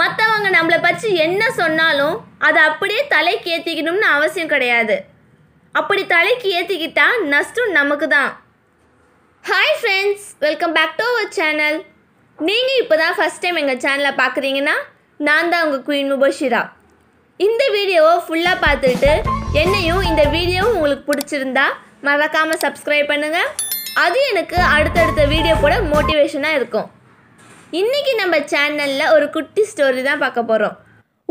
மற்றவங்க நம்மளை பற்றி என்ன சொன்னாலும் அதை அப்படியே தலைக்கு ஏற்றிக்கணும்னு அவசியம் கிடையாது அப்படி தலைக்கு ஏற்றிக்கிட்டால் நஷ்டம் நமக்கு தான் hi friends welcome back to our channel நீங்கள் இப்போ தான் ஃபஸ்ட் டைம் எங்கள் சேனலை பார்க்குறீங்கன்னா நான் தான் உங்கள் குயின் முபஷிரா இந்த வீடியோவை ஃபுல்லாக பார்த்துட்டு என்னையும் இந்த வீடியோவும் உங்களுக்கு பிடிச்சிருந்தா மறக்காமல் சப்ஸ்கிரைப் பண்ணுங்கள் அது எனக்கு அடுத்தடுத்த வீடியோ கூட மோட்டிவேஷனாக இருக்கும் இன்றைக்கி நம்ம சேனலில் ஒரு குட்டி ஸ்டோரி தான் பார்க்க போகிறோம்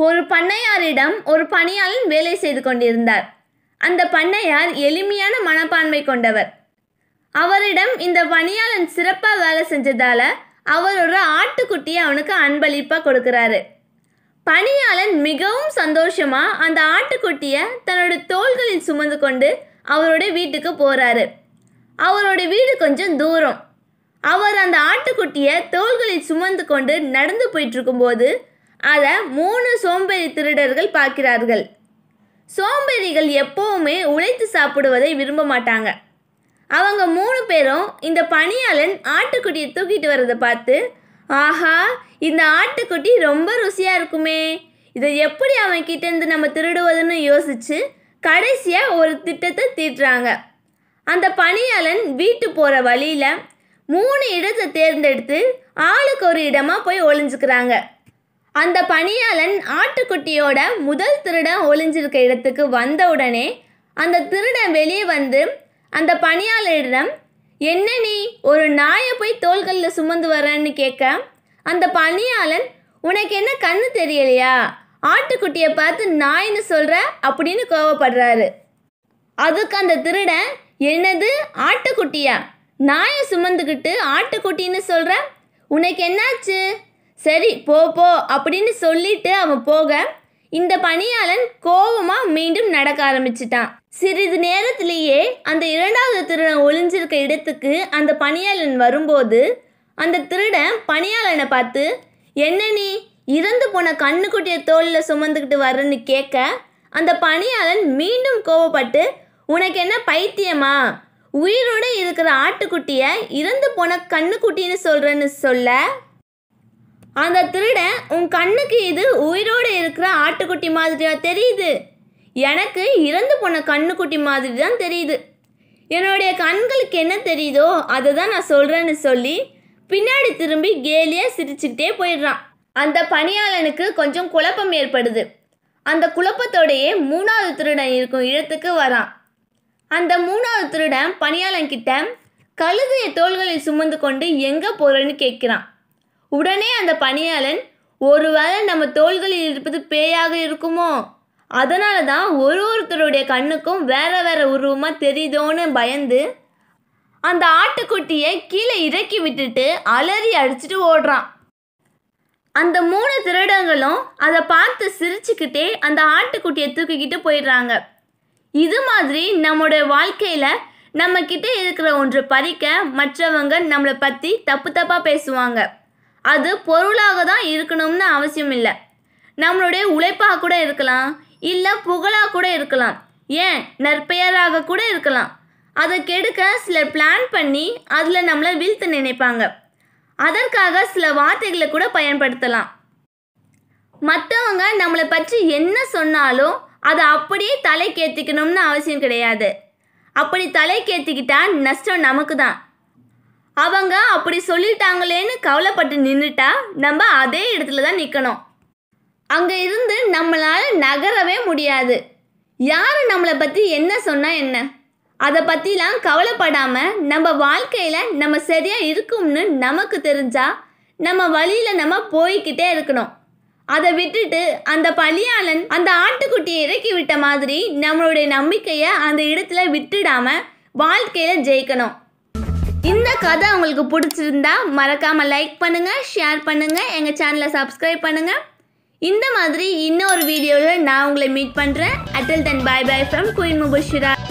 ஒரு பண்ணையாரிடம் ஒரு பணியாளன் வேலை செய்து கொண்டிருந்தார் அந்த பண்ணையார் எளிமையான மனப்பான்மை கொண்டவர் அவரிடம் இந்த பணியாளன் சிறப்பாக வேலை செஞ்சதால் அவர் ஒரு ஆட்டுக்குட்டியை அவனுக்கு அன்பளிப்பாக கொடுக்குறாரு பணியாளன் மிகவும் சந்தோஷமாக அந்த ஆட்டுக்குட்டியை தன்னோட தோள்களில் சுமந்து கொண்டு அவருடைய வீட்டுக்கு போகிறாரு அவருடைய வீடு கொஞ்சம் தூரம் அவர் அந்த ஆட்டுக்குட்டியை தோள்களில் சுமந்து கொண்டு நடந்து போயிட்டுருக்கும்போது அதை மூணு சோம்பேறி திருடர்கள் பார்க்கிறார்கள் சோம்பேறிகள் எப்போவுமே உழைத்து சாப்பிடுவதை விரும்ப மாட்டாங்க அவங்க மூணு பேரும் இந்த பணியாளன் ஆட்டுக்குட்டியை தூக்கிட்டு வர்றதை பார்த்து ஆஹா இந்த ஆட்டுக்குட்டி ரொம்ப ருசியாக இருக்குமே இதை எப்படி அவன் கிட்டேருந்து நம்ம திருடுவதுன்னு யோசித்து கடைசியாக ஒரு திட்டத்தை தீட்டுறாங்க அந்த பணியாளன் வீட்டு போகிற வழியில் மூணு இடத்தை தேர்ந்தெடுத்து ஆளுக்கு ஒரு இடமாக போய் ஒளிஞ்சுக்கிறாங்க அந்த பணியாளன் ஆட்டுக்குட்டியோட முதல் திருடன் ஒளிஞ்சிருக்க இடத்துக்கு வந்த உடனே அந்த திருடன் வெளியே வந்து அந்த பணியாளரிடம் என்ன நீ ஒரு நாயை போய் தோள்களில் சுமந்து வரன்னு கேட்க அந்த பணியாளன் உனக்கு என்ன கண்ணு தெரியலையா ஆட்டுக்குட்டியை பார்த்து நாயின்னு சொல்கிற அப்படின்னு கோவப்படுறாரு அதுக்கு அந்த திருடன் என்னது ஆட்டுக்குட்டியா நாயை சுமந்துக்கிட்டு ஆட்டுக்குட்டின்னு சொல்கிற உனக்கு என்னாச்சு சரி போ போ அப்படின்னு சொல்லிட்டு அவன் போக இந்த பணியாளன் கோபமாக மீண்டும் நடக்க ஆரம்பிச்சிட்டான் சிறிது நேரத்திலேயே அந்த இரண்டாவது திருடன் ஒளிஞ்சிருக்க இடத்துக்கு அந்த பணியாளன் வரும்போது அந்த திருடன் பணியாளனை பார்த்து என்ன நீ இறந்து போன கண்ணுக்குட்டிய தோளில் சுமந்துக்கிட்டு வரன்னு கேட்க அந்த பணியாளன் மீண்டும் கோவப்பட்டு உனக்கு என்ன பைத்தியமா உயிரோடு இருக்கிற ஆட்டுக்குட்டியை இறந்து போன கண்ணுக்குட்டின்னு சொல்கிறேன்னு சொல்ல அந்த திருடன் உன் கண்ணுக்கு இது உயிரோடு இருக்கிற ஆட்டுக்குட்டி மாதிரியாக தெரியுது எனக்கு இறந்து போன கண்ணுக்குட்டி மாதிரி தான் தெரியுது என்னுடைய கண்களுக்கு என்ன தெரியுதோ அதை தான் நான் சொல்கிறேன்னு சொல்லி பின்னாடி திரும்பி கேலியாக சிரிச்சுக்கிட்டே போயிடுறான் அந்த பணியாளனுக்கு கொஞ்சம் குழப்பம் ஏற்படுது அந்த குழப்பத்தோடையே மூணாவது திருடன் இருக்கும் இடத்துக்கு வரான் அந்த மூணாவது திருடன் பணியாளன்கிட்ட கழுதிய தோள்களில் சுமந்து கொண்டு எங்கே போகிறேன்னு கேட்குறான் உடனே அந்த பணியாளன் ஒருவேளை நம்ம தோள்களில் இருப்பது பேயாக இருக்குமோ அதனால தான் ஒரு ஒருத்தருடைய கண்ணுக்கும் வேற வேற உருவமாக தெரியுதோன்னு பயந்து அந்த ஆட்டுக்குட்டியை கீழே இறக்கி விட்டுட்டு அலறி அடிச்சிட்டு ஓடுறான் அந்த மூணு திருடங்களும் அதை பார்த்து சிரிச்சுக்கிட்டே அந்த ஆட்டுக்குட்டியை தூக்கிக்கிட்டு போயிடுறாங்க இது மாதிரி நம்மளுடைய வாழ்க்கையில் நம்மக்கிட்ட இருக்கிற ஒன்று பறிக்க மற்றவங்க நம்மளை பற்றி தப்பு தப்பாக பேசுவாங்க அது பொருளாக தான் இருக்கணும்னு அவசியம் இல்லை நம்மளுடைய உழைப்பாக கூட இருக்கலாம் இல்லை புகழாக கூட இருக்கலாம் ஏன் நற்பெயராக கூட இருக்கலாம் அதை கெடுக்க சிலர் பிளான் பண்ணி அதில் நம்மளை வீழ்த்து நினைப்பாங்க அதற்காக சில வார்த்தைகளை கூட பயன்படுத்தலாம் மற்றவங்க நம்மளை பற்றி என்ன சொன்னாலும் அதை அப்படியே தலைக்கேற்றிக்கணும்னு அவசியம் கிடையாது அப்படி தலைக்கேற்றிக்கிட்டா நஷ்டம் நமக்கு தான் அவங்க அப்படி சொல்லிட்டாங்களேன்னு கவலைப்பட்டு நின்றுட்டா நம்ம அதே இடத்துல தான் நிற்கணும் அங்கே இருந்து நம்மளால் நகரவே முடியாது யார் நம்மளை பற்றி என்ன சொன்னால் என்ன அதை பற்றிலாம் கவலைப்படாமல் நம்ம வாழ்க்கையில் நம்ம சரியாக இருக்கும்னு நமக்கு தெரிஞ்சால் நம்ம வழியில் நம்ம போய்கிட்டே இருக்கணும் அதை விட்டுட்டு அந்த பலியாளன் அந்த ஆட்டுக்குட்டியை இறக்கி விட்ட மாதிரி நம்மளுடைய நம்பிக்கையை அந்த இடத்துல விட்டுடாம வாழ்க்கையில ஜெயிக்கணும் இந்த கதை உங்களுக்கு பிடிச்சிருந்தா மறக்காம லைக் பண்ணுங்க ஷேர் பண்ணுங்க எங்க சேனலை சப்ஸ்கிரைப் பண்ணுங்க இந்த மாதிரி இன்னொரு வீடியோவில் நான் உங்களை மீட் பண்ணுறேன் அட்டில் தன் பாய் பாய் ஃப்ரம் குயின் முபஷிரா